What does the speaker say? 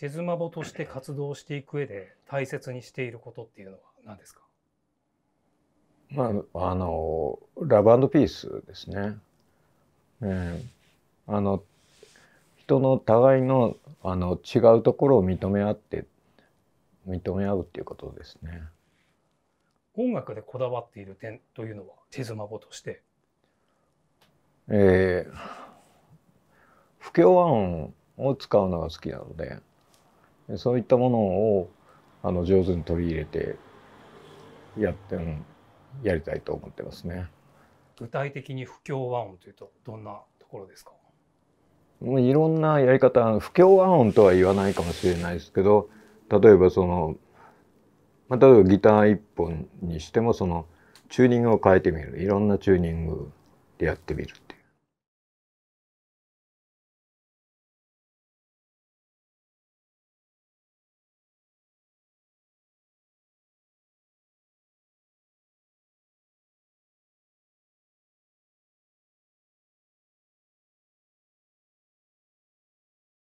チェズマボとして活動していく上で大切にしていることっていうのは何ですかまあ、あのラブピースですね。ねあの人の互いのあの違うところを認め合って認め合うっていうことですね。音楽でこだわっている点というのはチェズマボとして。えー、不協和音を使うのが好きなのでそういったものをあの上手に取り入れてやって、うん、やりたいと思ってますね。具体的に不協和音というとどんなところですかもういろんなやり方不協和音とは言わないかもしれないですけど例えばその、まあ、例えばギター1本にしてもそのチューニングを変えてみるいろんなチューニングでやってみる